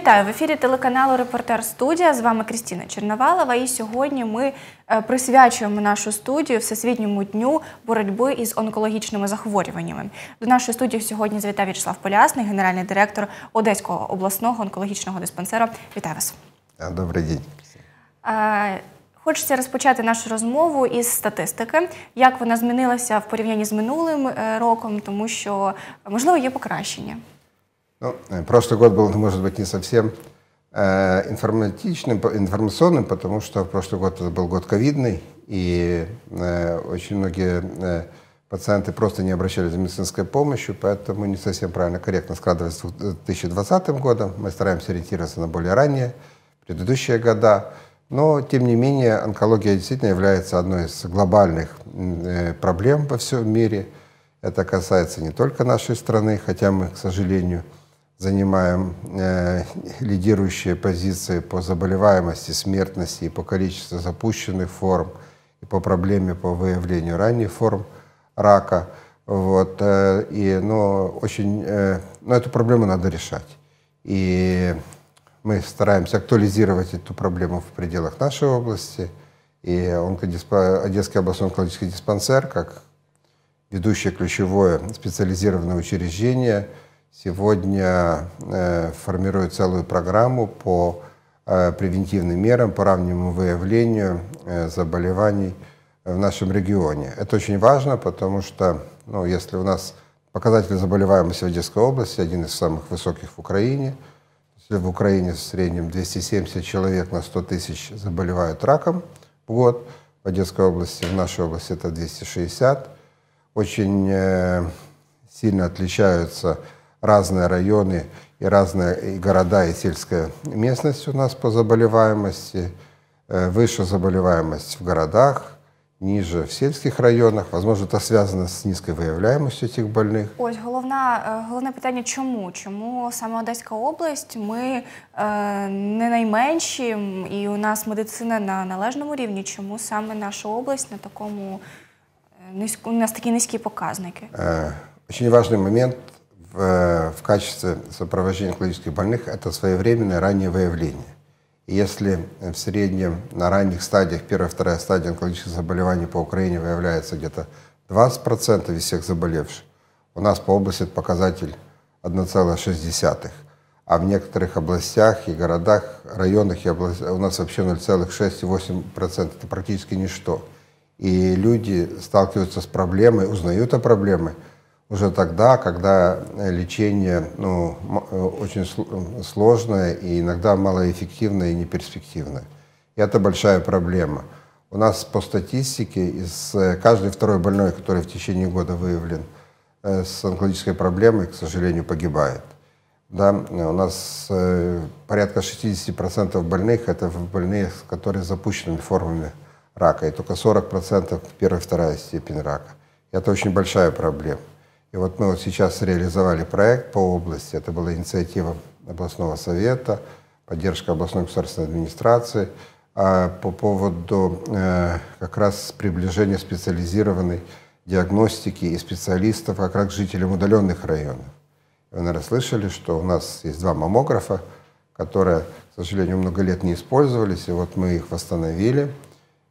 Вітаю в ефірі телеканалу Репортер Студія. З вами Крістіна Черновалова. І сьогодні ми е, присвячуємо нашу студію Всесвітньому дню боротьби із онкологічними захворюваннями. До нашої студії сьогодні звітав В'ячеслав Полясний, генеральний директор Одеського обласного онкологічного диспансера. Вітаю вас. Добрий день. Е, хочеться розпочати нашу розмову із статистики, як вона змінилася в порівнянні з минулим е, роком, тому що можливо є покращення. Ну, э, прошлый год был, может быть, не совсем э, информатичным, информационным, потому что прошлый год это был год ковидный, и э, очень многие э, пациенты просто не обращались за медицинской помощью, поэтому не совсем правильно, корректно складывать с 2020 годом. Мы стараемся ориентироваться на более ранние, предыдущие года. Но, тем не менее, онкология действительно является одной из глобальных э, проблем во всем мире. Это касается не только нашей страны, хотя мы, к сожалению, занимаем э, лидирующие позиции по заболеваемости, смертности и по количеству запущенных форм, и по проблеме по выявлению ранних форм рака. Вот, э, и, но ну, очень, э, но ну, эту проблему надо решать. И мы стараемся актуализировать эту проблему в пределах нашей области. И онкодисп... Одесский областной онкологический диспансер, как ведущее ключевое специализированное учреждение – сегодня э, формирует целую программу по э, превентивным мерам, по раннему выявлению э, заболеваний в нашем регионе. Это очень важно, потому что ну, если у нас показатель заболеваемости в Одесской области один из самых высоких в Украине, если в Украине в среднем 270 человек на 100 тысяч заболевают раком в год, в Одесской области, в нашей области это 260, очень сильно отличаются разные районы и разные и города, и сельская местность у нас по заболеваемости. Э, выше заболеваемость в городах, ниже в сельских районах. Возможно, это связано с низкой выявляемостью этих больных Ось главное э, главное питание чему чему сама Одеська область? мы е, э, не наименьшие и у нас медицина на належному уровне чему саме наша область на такому у нас такие низкие показники? Очень важный момент Э, в, качестве сопровождения онкологических больных это своевременное раннее выявление. Если в среднем на ранних стадиях, первая-вторая стадия онкологических заболеваний по Украине выявляется где-то 20% из всех заболевших, у нас по области это показатель 1,6, а в некоторых областях и городах, районах и областях у нас вообще 0,6-8%, это практически ничто. И люди сталкиваются с проблемой, узнают о проблеме, уже тогда, когда лечение ну, э, очень э, сложное и иногда малоэффективное и неперспективное. И это большая проблема. У нас по статистике из э, каждый второй больной, который в течение года выявлен с онкологической проблемой, к сожалению, погибает. Да, у нас порядка 60% больных – это больные, которые с запущенными формами рака, и только 40% – первая и вторая степень рака. Это очень большая проблема. И вот мы вот сейчас реализовали проект по области. Это была инициатива областного совета, поддержка областной государственной администрации а по поводу э, как раз приближения специализированной диагностики и специалистов как раз к жителям удаленных районов. Вы, наверное, слышали, что у нас есть два маммографа, которые, к сожалению, много лет не использовались, и вот мы их восстановили.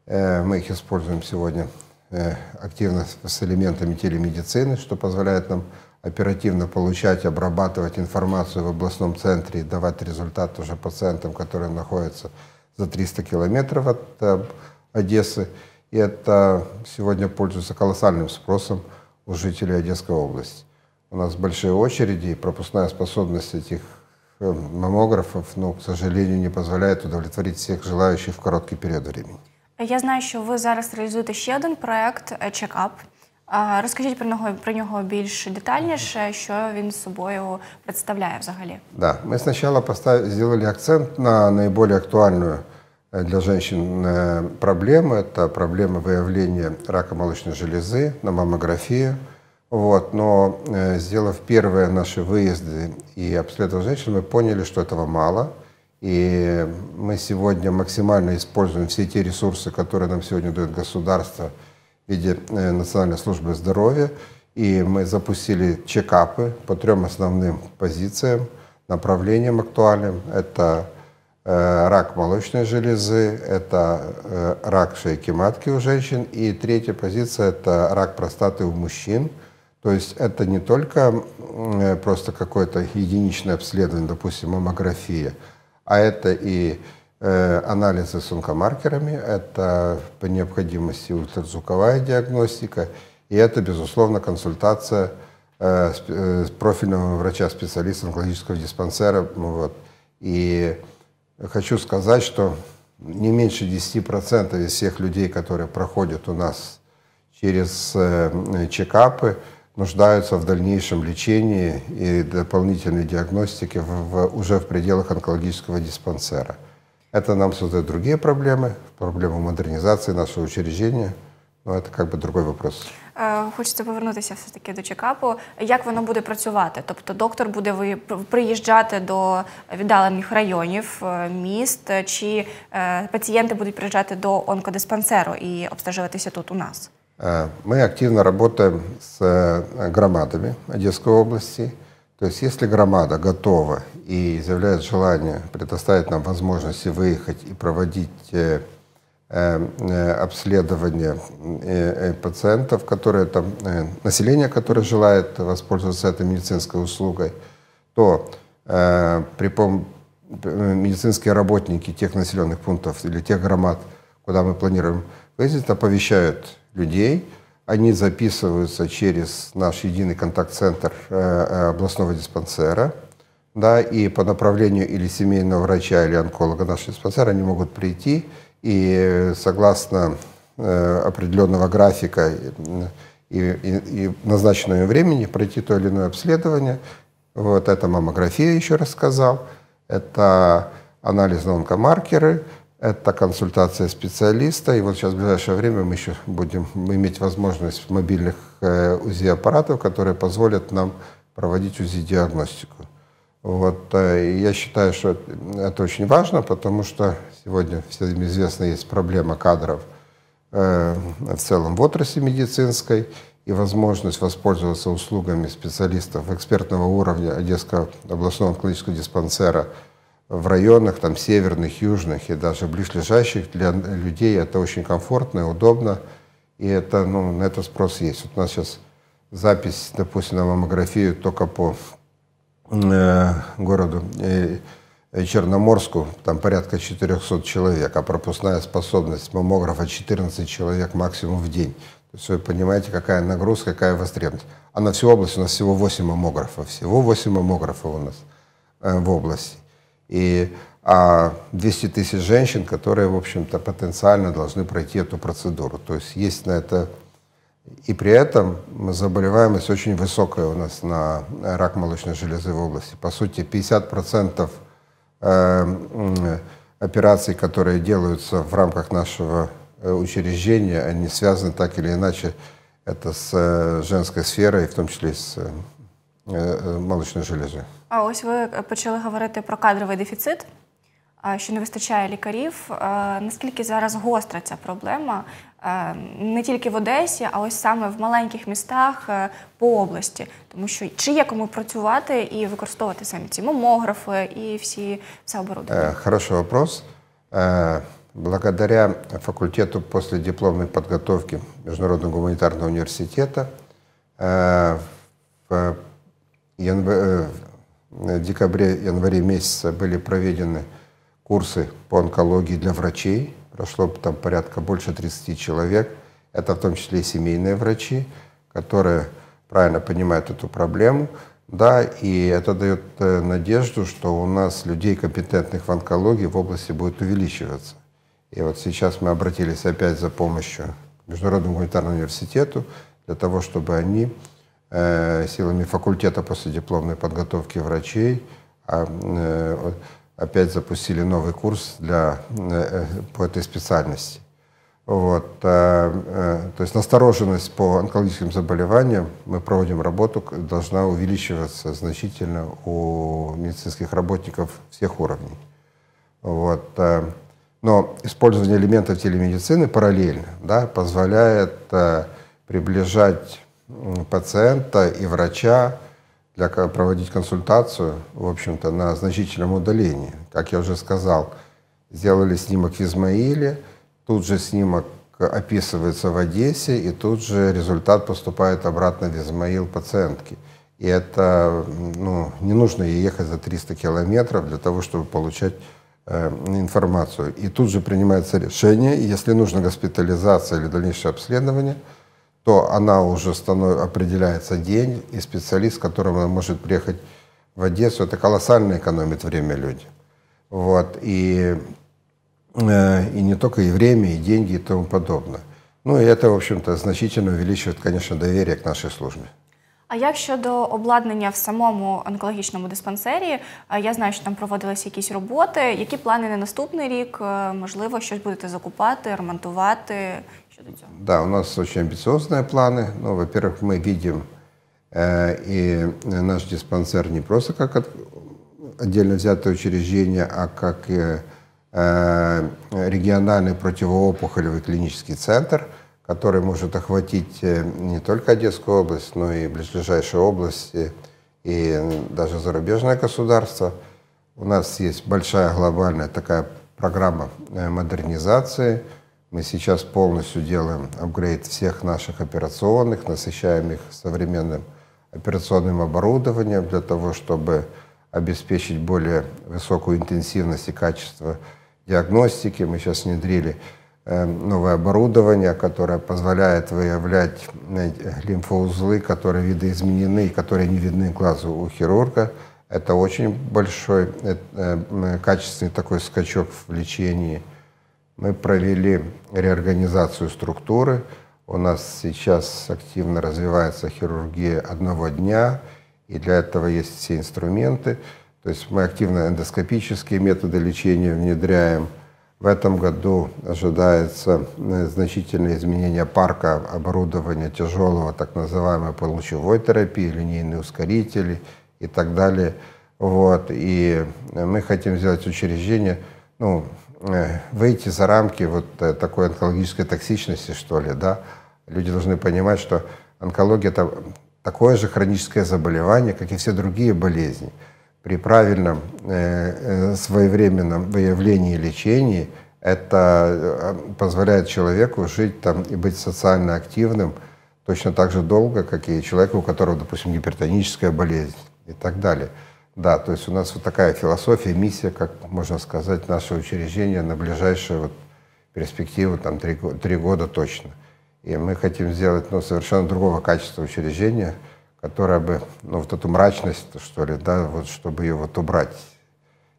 Э, мы их используем сегодня Э, активно с элементами телемедицины, что позволяет нам оперативно получать, обрабатывать информацию в областном центре и давать результат уже пациентам, которые находятся за 300 километров от э, Одессы. И это сегодня пользуется колоссальным спросом у жителей Одесской области. У нас большие очереди, и пропускная способность этих э, маммографов, но, ну, к сожалению, не позволяет удовлетворить всех желающих в короткий период времени. Я знаю, що ви зараз реалізуєте ще один проект Чекап. А, розкажіть про нього про нього більш детальніше, що він собою представляє взагалі. Да, мы сначала поставили, сделали акцент на наиболее актуальную для женщин проблему. Это проблема выявления рака молочной железы на маммографию. Вот, но сделав первые наши выезды и обследовав женщин, мы поняли, что этого мало – и мы сегодня максимально используем все те ресурсы, которые нам сегодня дает государство в виде э, Национальной службы здоровья. И мы запустили чекапы по трем основным позициям, направлениям актуальным. Это э, рак молочной железы, это э, рак шейки матки у женщин. И третья позиция – это рак простаты у мужчин. То есть это не только просто какое-то единичное обследование, допустим, маммография – а это и э, анализы с онкомаркерами, это по необходимости ультразвуковая диагностика, и это, безусловно, консультация э, с, э, профильного врача-специалиста онкологического диспансера. Ну вот. И хочу сказать, что не меньше 10% из всех людей, которые проходят у нас через э, чекапы, нуждаются в дальнейшем лечении и дополнительной диагностике в, в, уже в пределах онкологического диспансера. Это нам создает другие проблемы, проблему модернизации нашего учреждения, но ну, это как бы другой вопрос. Е, хочеться повернутися все таки до чекапу. Як воно буде працювати? Тобто доктор буде приїжджати до віддалених районів е, міст, чи е, пацієнти будуть приїжджати до онкодиспансеру і обстежуватися тут у нас? Э, мы активно работаем с э, громадами Одесской области. То есть если громада готова и заявляет желание предоставить нам возможности выехать и проводить э, обследование пациентов, которые там, население, которое желает воспользоваться этой медицинской услугой, то при пом- медицинские работники тех населенных пунктов или тех громад, куда мы планируем выездить, оповещают людей. Они записываются через наш единый контакт-центр э, э, областного диспансера. Да, и по направлению или семейного врача, или онколога нашего диспансера они могут прийти и э, согласно определенного графика и, и, и назначенного времени пройти то или иное обследование. Вот это маммография, еще раз сказал, это анализ на онкомаркеры – это консультация специалиста. И вот сейчас в ближайшее время мы еще будем иметь возможность мобильных э, УЗИ-аппаратов, которые позволят нам проводить УЗИ-диагностику. Вот, э, я считаю, что это очень важно, потому что сегодня всем известно есть проблема кадров э, в целом в отрасли медицинской и возможность воспользоваться услугами специалистов экспертного уровня Одесского областного клинического диспансера – в районах там, северных, южных и даже ближлежащих для людей это очень комфортно и удобно. И это, ну, на это спрос есть. Вот у нас сейчас запись, допустим, на маммографию только по э, городу э, э, Черноморску, там порядка 400 человек, а пропускная способность маммографа 14 человек максимум в день. То есть вы понимаете, какая нагрузка, какая востребованность. А на всю область у нас всего 8 маммографов. Всего 8 маммографов у нас э, в области и а 200 тысяч женщин, которые, в общем-то, потенциально должны пройти эту процедуру. То есть есть на это... И при этом заболеваемость очень высокая у нас на рак молочной железы в области. По сути, 50% э, операций, которые делаются в рамках нашего э, учреждения, они связаны так или иначе это с э, женской сферой, в том числе с Е, е, молочної желези. А ось ви почали говорити про кадровий дефіцит, що не вистачає лікарів. Наскільки зараз гостра ця проблема не тільки в Одесі, а ось саме в маленьких містах е, по області, тому що чи є кому працювати і використовувати самі ці момографи і всі все оборудовання? Хороший вопрос. Благодаря факультету после дипломной подготовки Международного гуманитарного университета в январь, э, декабре-январе месяце были проведены курсы по онкологии для врачей. Прошло там порядка больше 30 человек. Это в том числе и семейные врачи, которые правильно понимают эту проблему. Да, и это дает э, надежду, что у нас людей, компетентных в онкологии, в области будет увеличиваться. И вот сейчас мы обратились опять за помощью Международному гуманитарному университету для того, чтобы они Э, силами факультета после дипломной подготовки врачей а, э, опять запустили новый курс для, э, по этой специальности. Вот, то есть настороженность по онкологическим заболеваниям, мы проводим работу, должна увеличиваться значительно у медицинских работников всех уровней. Вот, но использование элементов телемедицины параллельно да, позволяет приближать пациента и врача для проводить консультацию, в общем-то, на значительном удалении. Как я уже сказал, сделали снимок в Измаиле, тут же снимок описывается в Одессе, и тут же результат поступает обратно в Измаил пациентки. И это, ну, не нужно ей ехать за 300 километров для того, чтобы получать э, информацию. И тут же принимается решение, если нужна госпитализация или дальнейшее обследование – то она уже станов... определяется день, и специалист, к которому она может приехать в Одессу, это колоссально экономит время люди. Вот, и, э, и не только и время, и деньги, и тому подобное. Ну и это в общем-то, значительно увеличивает, конечно, доверие к нашей службе. А як щодо обладнання в самому онкологічному диспансері, э, я знаю, що там проводилися якісь роботи. Які плани на наступний рік? Можливо, щось будете закупати, ремонтувати, щодо цього? Да, у нас очень амбициозные планы. Ну, во-первых, мы видим э, и наш диспансер не просто как отдельно взятое учреждение, а как э, региональный противоопухолевый клинический центр, который может охватить э, не только Одесскую область, но и ближайшие области, и даже зарубежное государство. У нас есть большая глобальная такая программа э, модернизации – мы сейчас полностью делаем апгрейд всех наших операционных, насыщаем их современным операционным оборудованием для того, чтобы обеспечить более высокую интенсивность и качество диагностики. Мы сейчас внедрили э, новое оборудование, которое позволяет выявлять лимфоузлы, которые видоизменены и которые не видны глазу у хирурга. Это очень большой э, э, качественный такой скачок в лечении мы провели реорганизацию структуры. У нас сейчас активно развивается хирургия одного дня, и для этого есть все инструменты. То есть мы активно эндоскопические методы лечения внедряем. В этом году ожидается э, значительное изменение парка оборудования тяжелого, так называемой полулучевой терапии, линейные ускорители и так далее. Вот. И э, мы хотим сделать учреждение, ну, Э, выйти за рамки вот э, такой онкологической токсичности, что ли, да. Люди должны понимать, что онкология – это такое же хроническое заболевание, как и все другие болезни. При правильном, э, своевременном выявлении и лечении это позволяет человеку жить там и быть социально активным точно так же долго, как и человеку, у которого, допустим, гипертоническая болезнь и так далее. Да, то есть у нас вот такая философия, миссия, как можно сказать, наше учреждение на ближайшую вот перспективу, там, три, три года точно. И мы хотим сделать, ну, совершенно другого качества учреждения, которое бы, ну, вот эту мрачность, что ли, да, вот чтобы ее вот убрать.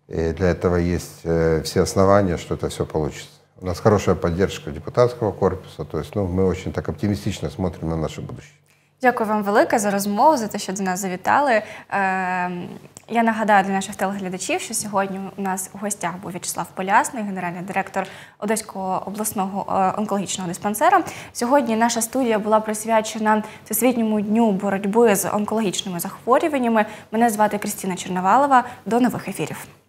И для этого есть э, все основания, что это все получится. У нас хорошая поддержка депутатского корпуса, то есть, ну, мы очень так оптимистично смотрим на наше будущее. Дякую вам велике за розмову, за те, що до нас завітали. Ем, я нагадаю для наших телеглядачів, що сьогодні у нас у гостях був В'ячеслав Полясний, генеральний директор Одеського обласного е, онкологічного диспансера. Сьогодні наша студія була присвячена всесвітньому дню боротьби з онкологічними захворюваннями. Мене звати Кристина Черновалова. До нових ефірів.